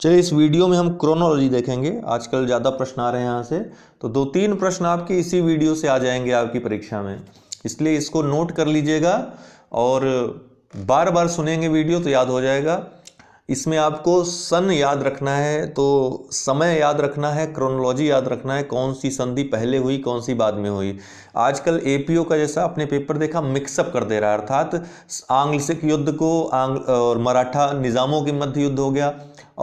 चलिए इस वीडियो में हम क्रोनोलॉजी देखेंगे आजकल ज़्यादा प्रश्न आ रहे हैं यहाँ से तो दो तीन प्रश्न आपके इसी वीडियो से आ जाएंगे आपकी परीक्षा में इसलिए इसको नोट कर लीजिएगा और बार बार सुनेंगे वीडियो तो याद हो जाएगा इसमें आपको सन याद रखना है तो समय याद रखना है क्रोनोलॉजी याद रखना है कौन सी संधि पहले हुई कौन सी बाद में हुई आजकल एपीओ का जैसा अपने पेपर देखा मिक्सअप कर दे रहा है अर्थात सिख युद्ध को आंग और मराठा निज़ामों के मध्य युद्ध हो गया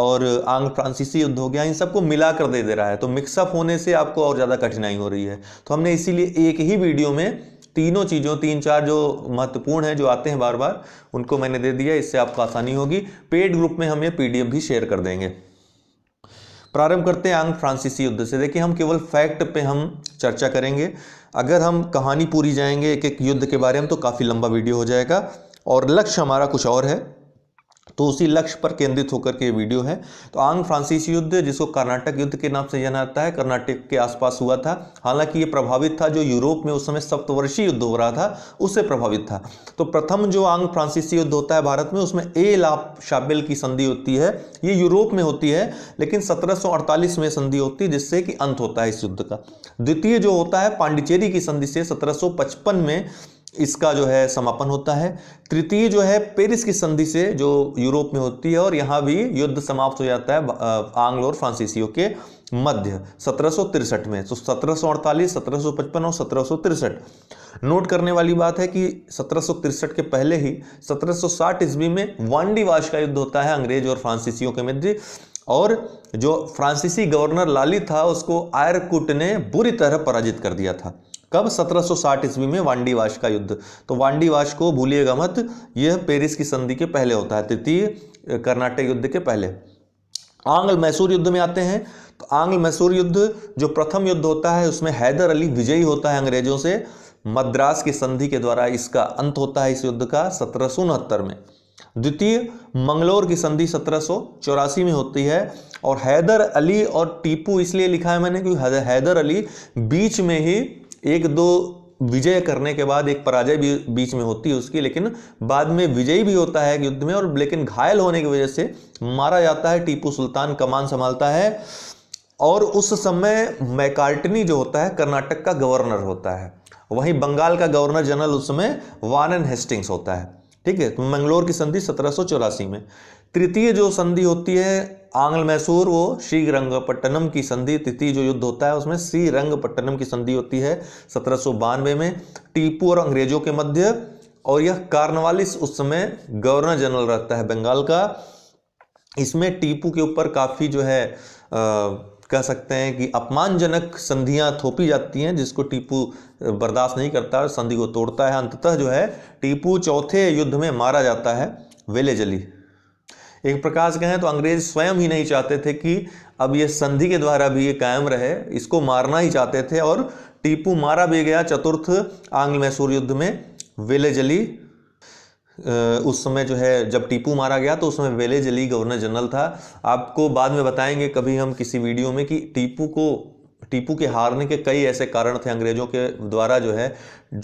और आंग फ्रांसीसी युद्ध हो गया इन सबको मिला कर दे दे रहा है तो मिक्सअप होने से आपको और ज़्यादा कठिनाई हो रही है तो हमने इसीलिए एक ही वीडियो में तीनों चीज़ों तीन चार जो महत्वपूर्ण हैं जो आते हैं बार बार उनको मैंने दे दिया इससे आपको आसानी होगी पेड ग्रुप में हम ये पी भी शेयर कर देंगे प्रारंभ करते हैं आंग फ्रांसीसी युद्ध से देखिए हम केवल फैक्ट पे हम चर्चा करेंगे अगर हम कहानी पूरी जाएंगे एक एक युद्ध के बारे में तो काफ़ी लंबा वीडियो हो जाएगा और लक्ष्य हमारा कुछ और है तो उसी लक्ष्य पर केंद्रित होकर के वीडियो है तो आंग फ्रांसीसी युद्ध जिसको कर्नाटक युद्ध के नाम से जाना जाता है कर्नाटक के आसपास हुआ था हालांकि ये प्रभावित था जो यूरोप में उस समय सप्तवर्षीय युद्ध हो रहा था उससे प्रभावित था तो प्रथम जो आंग फ्रांसीसी युद्ध होता है भारत में उसमें ए लाप शाबिल की संधि होती है ये यूरोप में होती है लेकिन सत्रह में संधि होती है जिससे कि अंत होता है इस युद्ध का द्वितीय जो होता है पांडिचेरी की संधि से सत्रह में इसका जो है समापन होता है तृतीय जो है पेरिस की संधि से जो यूरोप में होती है और यहाँ भी युद्ध समाप्त हो जाता है आंग्लो और फ्रांसीसियों के मध्य सत्रह में तो सत्रह सत्रह और सत्रह नोट करने वाली बात है कि सत्रह के पहले ही 1760 ईस्वी में वाश का युद्ध होता है अंग्रेज और फ्रांसीसियों के मध्य और जो फ्रांसीसी गवर्नर लाली था उसको आयरकुट ने बुरी तरह पराजित कर दिया था कब 1760 सौ ईस्वी में वांडीवाश का युद्ध तो वांडीवाश को भूलिएगा मत यह पेरिस की संधि के पहले होता है तृतीय कर्नाटक युद्ध के पहले आंग्ल मैसूर युद्ध में आते हैं तो आंग्ल मैसूर युद्ध जो प्रथम युद्ध होता है उसमें हैदर अली विजयी होता है अंग्रेजों से मद्रास की संधि के द्वारा इसका अंत होता है इस युद्ध का सत्रह में द्वितीय मंगलोर की संधि सत्रह में होती है और हैदर अली और टीपू इसलिए लिखा है मैंने क्योंकि हैदर अली बीच में ही एक दो विजय करने के बाद एक पराजय भी बीच में होती है उसकी लेकिन बाद में विजयी भी होता है युद्ध में और लेकिन घायल होने की वजह से मारा जाता है टीपू सुल्तान कमान संभालता है और उस समय मैकार्टनी जो होता है कर्नाटक का गवर्नर होता है वहीं बंगाल का गवर्नर जनरल उस समय वानन हेस्टिंग्स होता है ठीक है तो मंगलोर की संधि सत्रह में तृतीय जो संधि होती है आंग्ल मैसूर वो श्रीरंगपट्टनम की संधि तृतीय जो युद्ध होता है उसमें श्रीरंगपट्टनम की संधि होती है सत्रह में टीपू और अंग्रेजों के मध्य और यह कार्नवालिस उस समय गवर्नर जनरल रहता है बंगाल का इसमें टीपू के ऊपर काफ़ी जो है आ, कह सकते हैं कि अपमानजनक संधियां थोपी जाती हैं जिसको टीपू बर्दाश्त नहीं करता संधि को तोड़ता है अंततः जो है टीपू चौथे युद्ध में मारा जाता है वेले जली एक प्रकार से कहें तो अंग्रेज स्वयं ही नहीं चाहते थे कि अब ये संधि के द्वारा भी ये कायम रहे इसको मारना ही चाहते थे और टीपू मारा भी गया चतुर्थ आंग्ल मैसूर युद्ध में जली उस समय जो है जब टीपू मारा गया तो उस समय जली गवर्नर जनरल था आपको बाद में बताएंगे कभी हम किसी वीडियो में कि टीपू को टीपू के हारने के कई ऐसे कारण थे अंग्रेज़ों के द्वारा जो है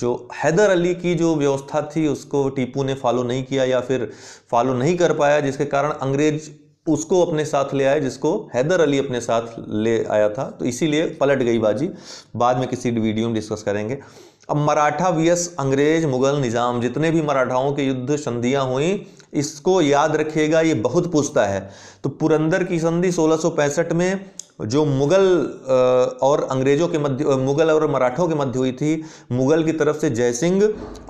जो हैदर अली की जो व्यवस्था थी उसको टीपू ने फॉलो नहीं किया या फिर फॉलो नहीं कर पाया जिसके कारण अंग्रेज उसको अपने साथ ले आए जिसको हैदर अली अपने साथ ले आया था तो इसीलिए पलट गई बाजी बाद में किसी वीडियो में डिस्कस करेंगे अब मराठा वीएस अंग्रेज मुगल निज़ाम जितने भी मराठाओं के युद्ध संधियाँ हुई इसको याद रखिएगा ये बहुत पूछता है तो पुरंदर की संधि 1665 में जो मुग़ल और अंग्रेज़ों के मध्य मुग़ल और मराठों के मध्य हुई थी मुग़ल की तरफ से जयसिंह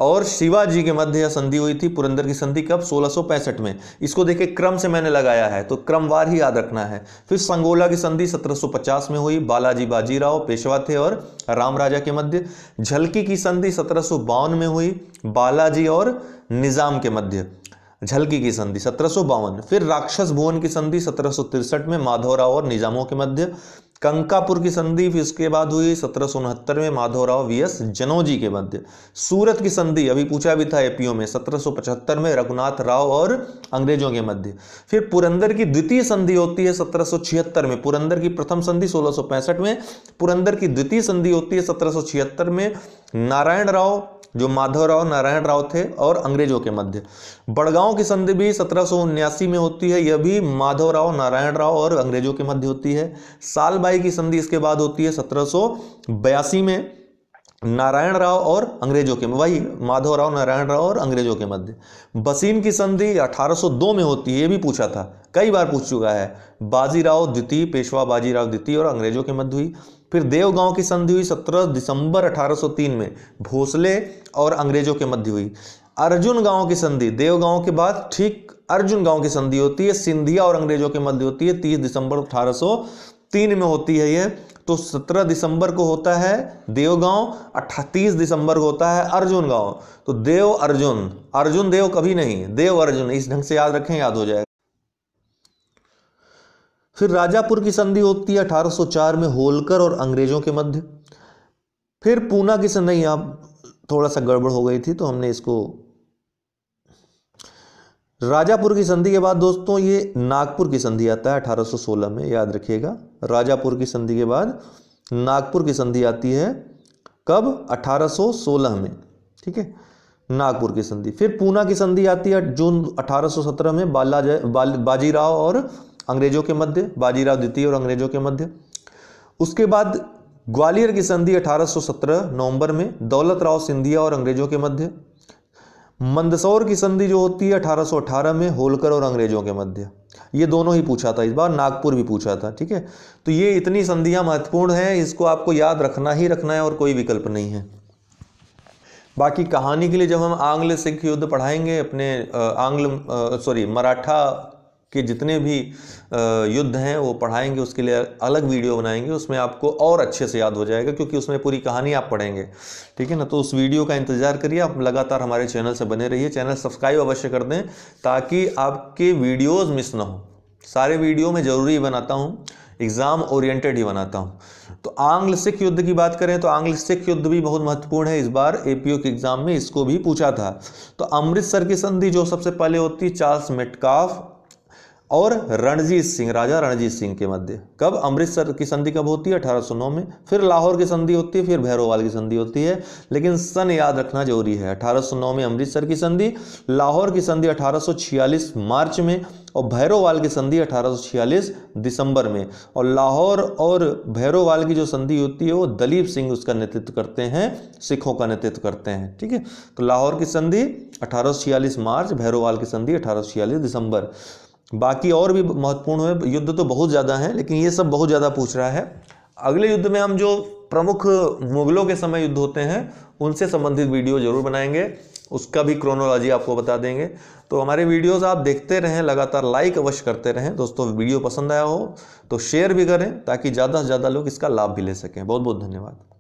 और शिवाजी के मध्य यह संधि हुई थी पुरंदर की संधि कब सोलह में इसको देखे क्रम से मैंने लगाया है तो क्रमवार ही याद रखना है फिर संगोला की संधि 1750 में हुई बालाजी बाजीराव पेशवा थे और राम राजा के मध्य झलकी की संधि सत्रह में हुई बालाजी और निज़ाम के मध्य झलकी की संधि सत्रह फिर राक्षस भुवन की संधि सत्रह में माधवराव और निजामों के मध्य कंकापुर की संधि फिर उसके बाद हुई सत्रह में माधवराव वी एस जनोजी के मध्य सूरत की संधि अभी पूछा भी था एपीओ में 1775 में रघुनाथ राव और अंग्रेजों के मध्य फिर पुरंदर की द्वितीय संधि होती है सत्रह में पुरंदर की प्रथम संधि सोलह में पुरंदर की द्वितीय संधि होती है सत्रह में नारायण राव जो माधवराव नारायण राव थे और अंग्रेजों के मध्य बड़गांव की संधि भी सत्रह में होती है यह भी माधवराव नारायण राव और अंग्रेजों के मध्य होती है सालबाई की संधि इसके बाद होती है सत्रह में नारायण राव और अंग्रेजों के वही माधव राव नारायण राव और अंग्रेजों के मध्य बसीन की संधि 1802 में होती है ये भी पूछा था कई बार पूछ चुका है बाजीराव द्वितीय पेशवा बाजीराव द्वितीय और अंग्रेजों के मध्य हुई फिर देवगांव की संधि हुई 17 दिसंबर 1803 में भोसले और अंग्रेजों के मध्य हुई अर्जुन गांव की संधि देवगांव के बाद ठीक अर्जुन गांव की संधि होती है सिंधिया और अंग्रेजों के मध्य होती है 30 दिसंबर 1803 में होती है यह तो 17 दिसंबर को होता है देवगांव 38 दिसंबर को होता है अर्जुन गांव तो देव अर्जुन अर्जुन देव कभी नहीं देव अर्जुन इस ढंग से याद रखें याद हो जाएगा फिर राजापुर की संधि होती है 1804 में होलकर और अंग्रेजों के मध्य फिर पूना की संधि यहां थोड़ा सा गड़बड़ हो गई थी तो हमने इसको राजापुर की संधि के बाद दोस्तों ये नागपुर की संधि आता है 1816 में याद रखिएगा राजापुर की संधि के बाद नागपुर की संधि आती है कब 1816 में ठीक है नागपुर की संधि फिर पूना की संधि आती है जून 1817 में बालाजय बाल, बाजीराव और अंग्रेजों के मध्य बाजीराव द्वितीय और अंग्रेजों के मध्य उसके बाद ग्वालियर की संधि 1817 नवंबर में दौलत राव सिंधिया और अंग्रेजों के मध्य मंदसौर की संधि जो होती है 1818 में होलकर और अंग्रेजों के मध्य ये दोनों ही पूछा था इस बार नागपुर भी पूछा था ठीक है तो ये इतनी संधियां महत्वपूर्ण हैं इसको आपको याद रखना ही रखना है और कोई विकल्प नहीं है बाकी कहानी के लिए जब हम आंग्ल सिख युद्ध पढ़ाएंगे अपने आंग्ल सॉरी मराठा के जितने भी युद्ध हैं वो पढ़ाएंगे उसके लिए अलग वीडियो बनाएंगे उसमें आपको और अच्छे से याद हो जाएगा क्योंकि उसमें पूरी कहानी आप पढ़ेंगे ठीक है ना तो उस वीडियो का इंतजार करिए आप लगातार हमारे चैनल से बने रहिए चैनल सब्सक्राइब अवश्य कर दें ताकि आपके वीडियोज़ मिस ना हो सारे वीडियो में ज़रूरी बनाता हूँ एग्ज़ाम ओरिएंटेड ही बनाता हूँ तो आंग्ल सिख युद्ध की बात करें तो आंग्ल सिख युद्ध भी बहुत महत्वपूर्ण है इस बार ए के एग्ज़ाम में इसको भी पूछा था तो अमृतसर की संधि जो सबसे पहले होती चार्ल्स मेटकाफ और रणजीत सिंह राजा रणजीत सिंह के मध्य कब अमृतसर की संधि कब होती है 1809 में फिर लाहौर की संधि होती है फिर भैरोवाल की संधि होती है लेकिन सन याद रखना जरूरी है 1809 में अमृतसर की संधि लाहौर की संधि 1846 मार्च में और भैरोवाल की संधि 1846 दिसंबर में और लाहौर और भैरोवाल की जो संधि होती है वो दलीप सिंह उसका नेतृत्व करते हैं सिखों का नेतृत्व करते हैं ठीक है तो लाहौर की संधि अठारह मार्च भैरोवाल की संधि अठारह दिसंबर बाकी और भी महत्वपूर्ण है युद्ध तो बहुत ज़्यादा है लेकिन ये सब बहुत ज़्यादा पूछ रहा है अगले युद्ध में हम जो प्रमुख मुगलों के समय युद्ध होते हैं उनसे संबंधित वीडियो जरूर बनाएंगे उसका भी क्रोनोलॉजी आपको बता देंगे तो हमारे वीडियोस आप देखते रहें लगातार लाइक अवश्य करते रहें दोस्तों वीडियो पसंद आया हो तो शेयर भी करें ताकि ज़्यादा से ज़्यादा लोग इसका लाभ भी ले सकें बहुत बहुत धन्यवाद